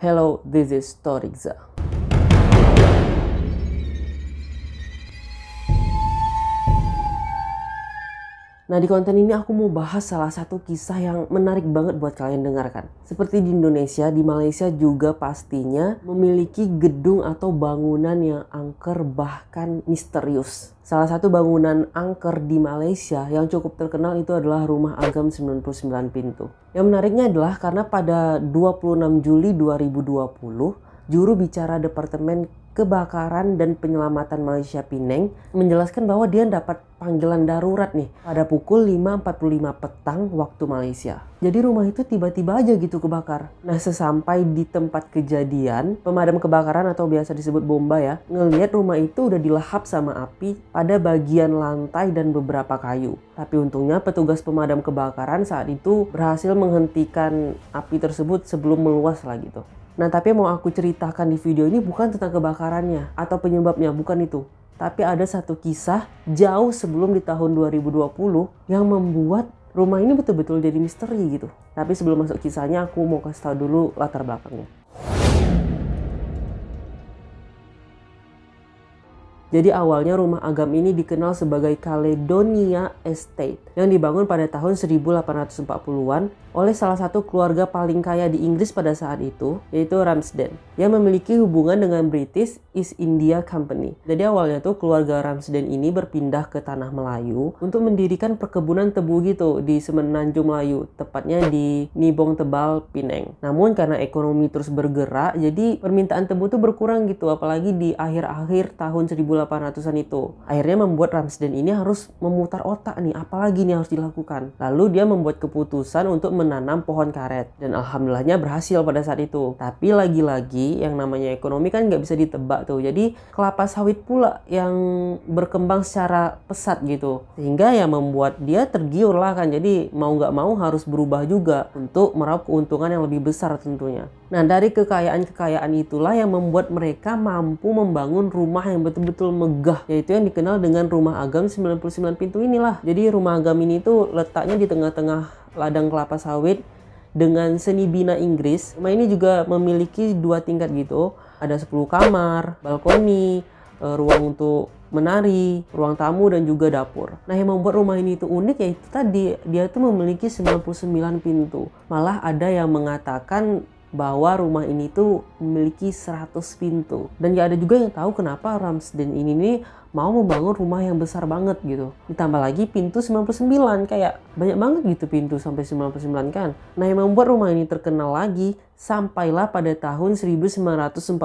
Hello, this is Torixa. Nah, di konten ini aku mau bahas salah satu kisah yang menarik banget buat kalian dengarkan. Seperti di Indonesia, di Malaysia juga pastinya memiliki gedung atau bangunan yang angker bahkan misterius. Salah satu bangunan angker di Malaysia yang cukup terkenal itu adalah Rumah Agam 99 Pintu. Yang menariknya adalah karena pada 26 Juli 2020 juru bicara Departemen Kebakaran dan Penyelamatan Malaysia Pineng menjelaskan bahwa dia dapat panggilan darurat nih pada pukul 5.45 petang waktu Malaysia. Jadi rumah itu tiba-tiba aja gitu kebakar. Nah sesampai di tempat kejadian, pemadam kebakaran atau biasa disebut bomba ya, ngelihat rumah itu udah dilahap sama api pada bagian lantai dan beberapa kayu. Tapi untungnya petugas pemadam kebakaran saat itu berhasil menghentikan api tersebut sebelum meluas lagi tuh. Nah, tapi yang mau aku ceritakan di video ini bukan tentang kebakarannya atau penyebabnya, bukan itu. Tapi ada satu kisah jauh sebelum di tahun 2020 yang membuat rumah ini betul-betul jadi misteri gitu. Tapi sebelum masuk kisahnya aku mau kasih tahu dulu latar belakangnya. Jadi awalnya rumah agam ini dikenal sebagai Caledonia Estate yang dibangun pada tahun 1840-an oleh salah satu keluarga paling kaya di Inggris pada saat itu yaitu Ramsden yang memiliki hubungan dengan British East India Company. Jadi awalnya tuh keluarga Ramsden ini berpindah ke tanah Melayu untuk mendirikan perkebunan tebu gitu di Semenanjung Melayu, tepatnya di Nibong Tebal, Pineng. Namun karena ekonomi terus bergerak, jadi permintaan tebu tuh berkurang gitu apalagi di akhir-akhir tahun 1840 1800-an itu. Akhirnya membuat Ramsden ini harus memutar otak nih, apalagi nih harus dilakukan. Lalu dia membuat keputusan untuk menanam pohon karet dan alhamdulillahnya berhasil pada saat itu. Tapi lagi-lagi yang namanya ekonomi kan nggak bisa ditebak tuh. Jadi kelapa sawit pula yang berkembang secara pesat gitu. Sehingga ya membuat dia tergiur lah kan. Jadi mau nggak mau harus berubah juga untuk meraup keuntungan yang lebih besar tentunya. Nah dari kekayaan-kekayaan itulah yang membuat mereka mampu membangun rumah yang betul-betul megah yaitu yang dikenal dengan rumah agam 99 pintu inilah. Jadi rumah agam ini tuh letaknya di tengah-tengah ladang kelapa sawit dengan seni bina Inggris. Rumah ini juga memiliki dua tingkat gitu. Ada 10 kamar, balkoni, e, ruang untuk menari, ruang tamu dan juga dapur. Nah, yang membuat rumah ini itu unik yaitu tadi dia tuh memiliki 99 pintu. Malah ada yang mengatakan bahwa rumah ini tuh memiliki 100 pintu. Dan gak ada juga yang tahu kenapa Ramsden ini nih mau membangun rumah yang besar banget gitu. Ditambah lagi pintu 99 kayak banyak banget gitu pintu sampai 99 kan. Nah yang membuat rumah ini terkenal lagi sampailah pada tahun 1948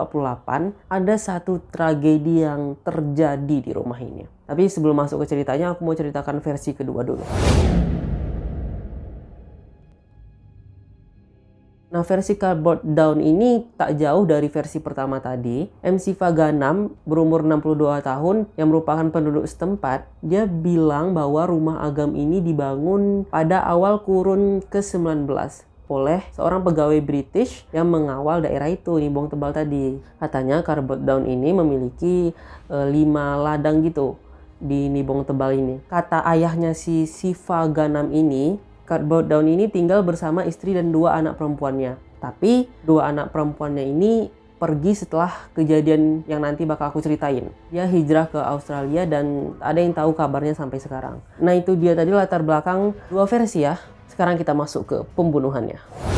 ada satu tragedi yang terjadi di rumah ini. Tapi sebelum masuk ke ceritanya aku mau ceritakan versi kedua dulu. Nah, versi Cardboard Down ini tak jauh dari versi pertama tadi. MC Faganam berumur 62 tahun yang merupakan penduduk setempat, dia bilang bahwa rumah agam ini dibangun pada awal kurun ke-19 oleh seorang pegawai British yang mengawal daerah itu nih Bong Tebal tadi. Katanya Cardboard Down ini memiliki e, lima ladang gitu di Nibong Tebal ini. Kata ayahnya si Siva Ganam ini, Cardboard Down ini tinggal bersama istri dan dua anak perempuannya. Tapi dua anak perempuannya ini pergi setelah kejadian yang nanti bakal aku ceritain. Dia hijrah ke Australia dan ada yang tahu kabarnya sampai sekarang. Nah itu dia tadi latar belakang dua versi ya. Sekarang kita masuk ke pembunuhannya.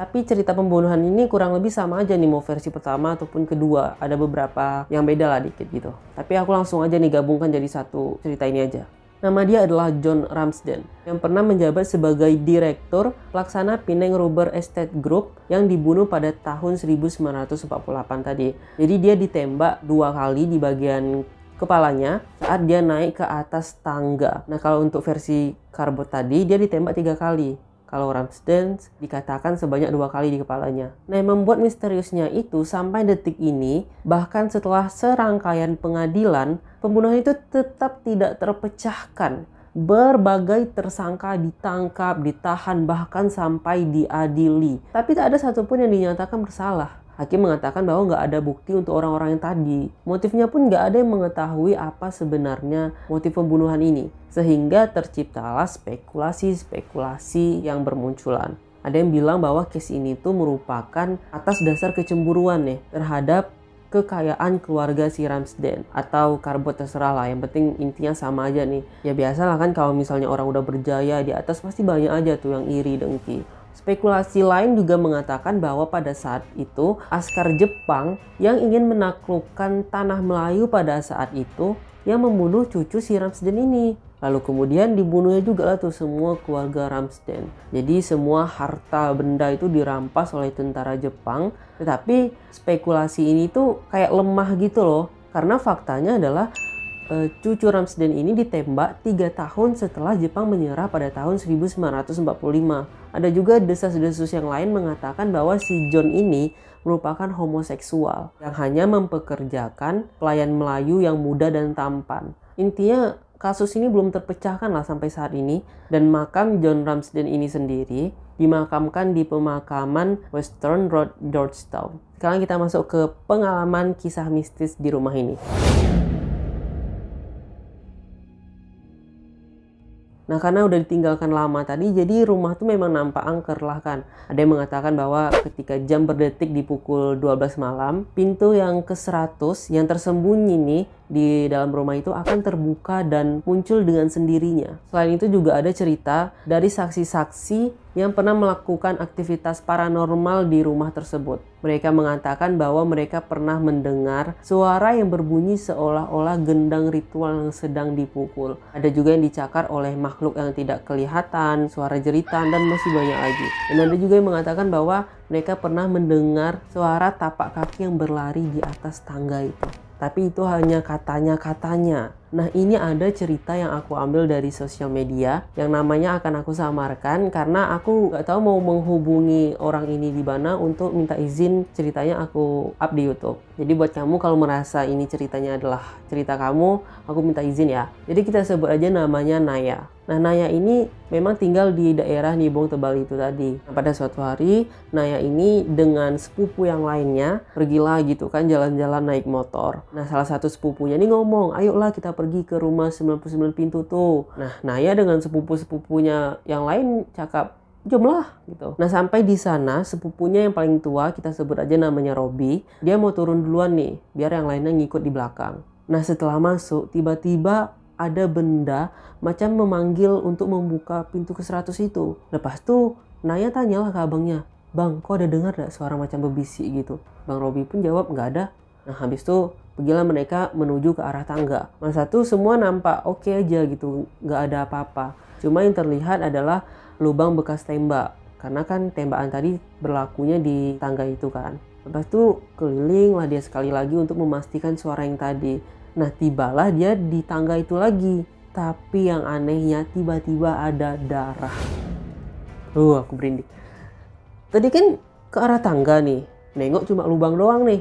Tapi cerita pembunuhan ini kurang lebih sama aja nih mau versi pertama ataupun kedua. Ada beberapa yang beda lah dikit gitu. Tapi aku langsung aja nih gabungkan jadi satu cerita ini aja. Nama dia adalah John Ramsden yang pernah menjabat sebagai direktur pelaksana Penang Rubber Estate Group yang dibunuh pada tahun 1948 tadi. Jadi dia ditembak dua kali di bagian kepalanya saat dia naik ke atas tangga. Nah kalau untuk versi karbot tadi dia ditembak tiga kali kalau Ramsden dikatakan sebanyak dua kali di kepalanya. Nah yang membuat misteriusnya itu sampai detik ini bahkan setelah serangkaian pengadilan pembunuhan itu tetap tidak terpecahkan berbagai tersangka ditangkap, ditahan, bahkan sampai diadili. Tapi tak ada satupun yang dinyatakan bersalah. Hakim mengatakan bahwa nggak ada bukti untuk orang-orang yang tadi. Motifnya pun nggak ada yang mengetahui apa sebenarnya motif pembunuhan ini. Sehingga terciptalah spekulasi-spekulasi yang bermunculan. Ada yang bilang bahwa case ini tuh merupakan atas dasar kecemburuan nih ya, terhadap kekayaan keluarga si Ramsden atau karbot terserah lah yang penting intinya sama aja nih ya biasa lah kan kalau misalnya orang udah berjaya di atas pasti banyak aja tuh yang iri dengki Spekulasi lain juga mengatakan bahwa pada saat itu askar Jepang yang ingin menaklukkan tanah Melayu pada saat itu yang membunuh cucu si Ramsden ini. Lalu kemudian dibunuhnya juga lah tuh semua keluarga Ramsden. Jadi semua harta benda itu dirampas oleh tentara Jepang. Tetapi spekulasi ini tuh kayak lemah gitu loh. Karena faktanya adalah Eh, cucu Ramsden ini ditembak tiga tahun setelah Jepang menyerah pada tahun 1945. Ada juga desas-desus yang lain mengatakan bahwa si John ini merupakan homoseksual yang hanya mempekerjakan pelayan Melayu yang muda dan tampan. Intinya kasus ini belum terpecahkan lah sampai saat ini dan makam John Ramsden ini sendiri dimakamkan di pemakaman Western Road Georgetown. Sekarang kita masuk ke pengalaman kisah mistis di rumah ini. Nah, karena udah ditinggalkan lama tadi, jadi rumah tuh memang nampak angker lah kan. Ada yang mengatakan bahwa ketika jam berdetik di pukul 12 malam, pintu yang ke 100 yang tersembunyi nih di dalam rumah itu akan terbuka dan muncul dengan sendirinya. Selain itu juga ada cerita dari saksi-saksi yang pernah melakukan aktivitas paranormal di rumah tersebut. Mereka mengatakan bahwa mereka pernah mendengar suara yang berbunyi seolah-olah gendang ritual yang sedang dipukul. Ada juga yang dicakar oleh makhluk yang tidak kelihatan, suara jeritan, dan masih banyak lagi. Dan ada juga yang mengatakan bahwa mereka pernah mendengar suara tapak kaki yang berlari di atas tangga itu tapi itu hanya katanya-katanya. Nah, ini ada cerita yang aku ambil dari sosial media yang namanya akan aku samarkan karena aku nggak tahu mau menghubungi orang ini di mana untuk minta izin ceritanya aku up di YouTube. Jadi buat kamu kalau merasa ini ceritanya adalah cerita kamu, aku minta izin ya. Jadi kita sebut aja namanya Naya. Nah, Naya ini memang tinggal di daerah Nibong Tebal itu tadi. Nah, pada suatu hari, Naya ini dengan sepupu yang lainnya pergilah gitu kan jalan-jalan naik motor. Nah, salah satu sepupunya ini ngomong, ayolah kita pergi ke rumah 99 pintu tuh. Nah, Naya dengan sepupu-sepupunya yang lain cakap, jumlah gitu. Nah sampai di sana sepupunya yang paling tua kita sebut aja namanya Robi, dia mau turun duluan nih, biar yang lainnya ngikut di belakang. Nah setelah masuk tiba-tiba ada benda macam memanggil untuk membuka pintu ke 100 itu. Lepas tuh Naya tanyalah ke abangnya, Bang, kok ada dengar gak suara macam berbisik gitu? Bang Robi pun jawab, nggak ada. Nah habis itu pergilah mereka menuju ke arah tangga. Masa satu semua nampak oke okay aja gitu, nggak ada apa-apa. Cuma yang terlihat adalah lubang bekas tembak. Karena kan tembakan tadi berlakunya di tangga itu kan. Lepas itu lah dia sekali lagi untuk memastikan suara yang tadi. Nah tibalah dia di tangga itu lagi. Tapi yang anehnya tiba-tiba ada darah. Uh aku berindik. Tadi kan ke arah tangga nih. Nengok cuma lubang doang nih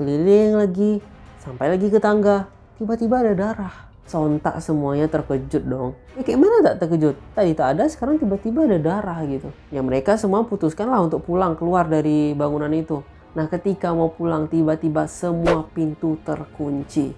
keliling lagi, sampai lagi ke tangga. Tiba-tiba ada darah. Sontak semuanya terkejut dong. Ya, kayak mana tak terkejut? Tadi tak ada, sekarang tiba-tiba ada darah gitu. Ya mereka semua putuskanlah untuk pulang keluar dari bangunan itu. Nah ketika mau pulang tiba-tiba semua pintu terkunci.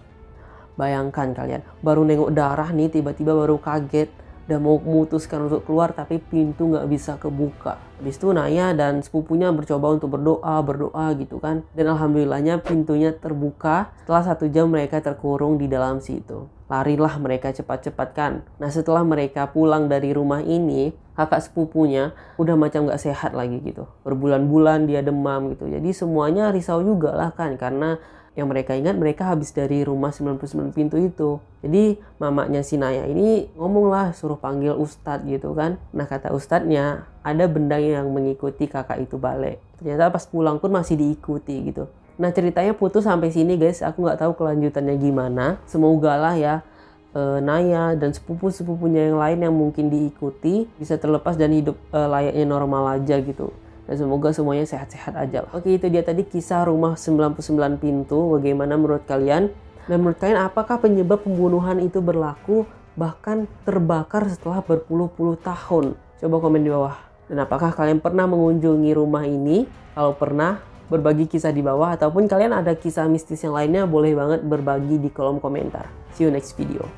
Bayangkan kalian, baru nengok darah nih tiba-tiba baru kaget udah mau memutuskan untuk keluar tapi pintu nggak bisa kebuka. Habis itu Naya dan sepupunya bercoba untuk berdoa, berdoa gitu kan. Dan alhamdulillahnya pintunya terbuka. Setelah satu jam mereka terkurung di dalam situ. Larilah mereka cepat-cepat kan. Nah setelah mereka pulang dari rumah ini, kakak sepupunya udah macam nggak sehat lagi gitu. Berbulan-bulan dia demam gitu. Jadi semuanya risau juga lah kan karena yang mereka ingat mereka habis dari rumah 99 pintu itu. Jadi mamanya si Naya ini ngomonglah suruh panggil ustadz gitu kan. Nah kata ustadznya ada benda yang mengikuti kakak itu balik. Ternyata pas pulang pun masih diikuti gitu. Nah ceritanya putus sampai sini guys. Aku nggak tahu kelanjutannya gimana. Semoga lah ya eh, Naya dan sepupu-sepupunya yang lain yang mungkin diikuti bisa terlepas dan hidup eh, layaknya normal aja gitu dan semoga semuanya sehat-sehat aja lah. Oke itu dia tadi kisah rumah 99 pintu bagaimana menurut kalian dan menurut kalian apakah penyebab pembunuhan itu berlaku bahkan terbakar setelah berpuluh-puluh tahun coba komen di bawah dan apakah kalian pernah mengunjungi rumah ini kalau pernah berbagi kisah di bawah ataupun kalian ada kisah mistis yang lainnya boleh banget berbagi di kolom komentar see you next video